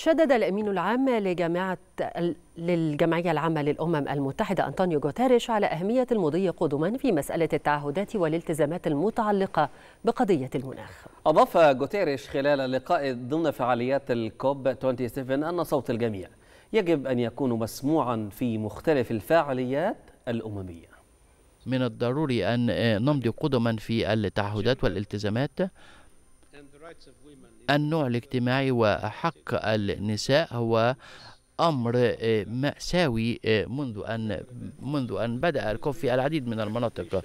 شدد الأمين العام لجامعة للجمعية العامة للأمم المتحدة أنطونيو غوتيريش على أهمية المضي قدما في مسألة التعهدات والالتزامات المتعلقة بقضية المناخ أضاف غوتيريش خلال اللقاء ضمن فعاليات الكوب 27 أن صوت الجميع يجب أن يكون مسموعا في مختلف الفعاليات الأممية من الضروري أن نمضي قدما في التعهدات والالتزامات النوع الاجتماعي وحق النساء هو امر آه، ماساوي آه، منذ ان منذ ان بدا الكوف في العديد من المناطق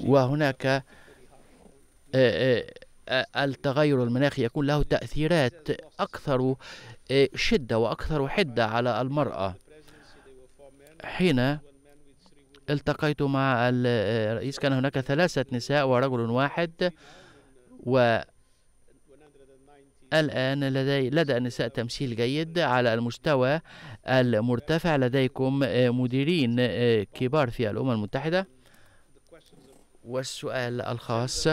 وهناك آه، التغير المناخي يكون له تاثيرات اكثر شده واكثر حده على المراه حين التقيت مع الرئيس كان هناك ثلاثه نساء ورجل واحد و الآن لدي لدى النساء تمثيل جيد على المستوى المرتفع لديكم آه، مديرين آه، كبار في الأمم المتحدة والسؤال الخاص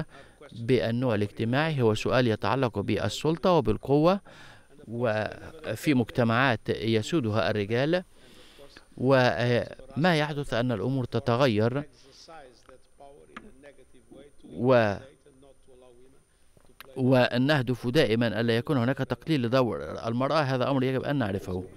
بالنوع الاجتماعي هو سؤال يتعلق بالسلطة وبالقوة وفي مجتمعات يسودها الرجال وما يحدث أن الأمور تتغير و ونهدف دائما ألا يكون هناك تقليل لدور المرأة هذا أمر يجب أن نعرفه